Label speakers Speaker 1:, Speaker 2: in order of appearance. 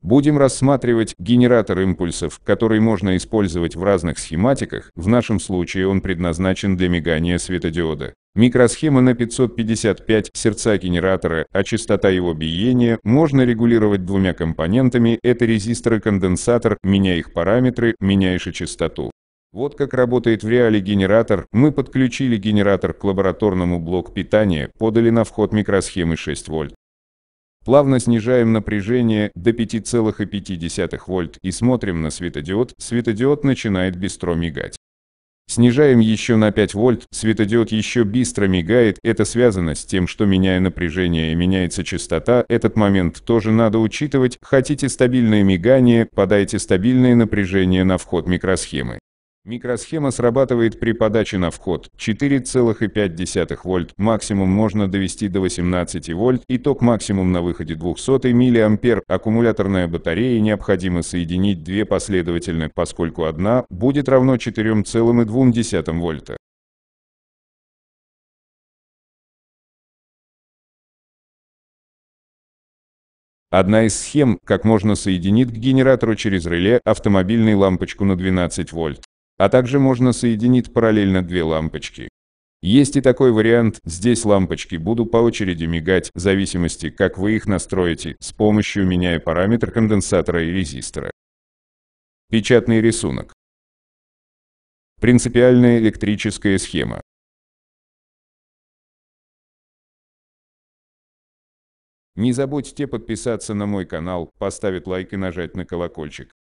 Speaker 1: Будем рассматривать генератор импульсов, который можно использовать в разных схематиках, в нашем случае он предназначен для мигания светодиода. Микросхема на 555 сердца генератора, а частота его биения можно регулировать двумя компонентами, это резистор и конденсатор, меняя их параметры, меняешь и частоту. Вот как работает в реале генератор, мы подключили генератор к лабораторному блоку питания, подали на вход микросхемы 6 вольт. Плавно снижаем напряжение до 5,5 вольт и смотрим на светодиод. Светодиод начинает быстро мигать. Снижаем еще на 5 вольт, светодиод еще быстро мигает, это связано с тем, что меняя напряжение меняется частота, этот момент тоже надо учитывать, хотите стабильное мигание, подайте стабильное напряжение на вход микросхемы. Микросхема срабатывает при подаче на вход 4,5 вольт, максимум можно довести до 18 вольт, и ток максимум на выходе 200 миллиампер. Аккумуляторная батарея необходимо соединить две последовательно, поскольку одна будет равно 4,2 вольта. Одна из схем, как можно соединить к генератору через реле автомобильную лампочку на 12 вольт. А также можно соединить параллельно две лампочки. Есть и такой вариант, здесь лампочки буду по очереди мигать, в зависимости как вы их настроите, с помощью меняя параметр конденсатора и резистора. Печатный рисунок.
Speaker 2: Принципиальная электрическая схема.
Speaker 3: Не забудьте
Speaker 2: подписаться на мой канал, поставить лайк и нажать на колокольчик.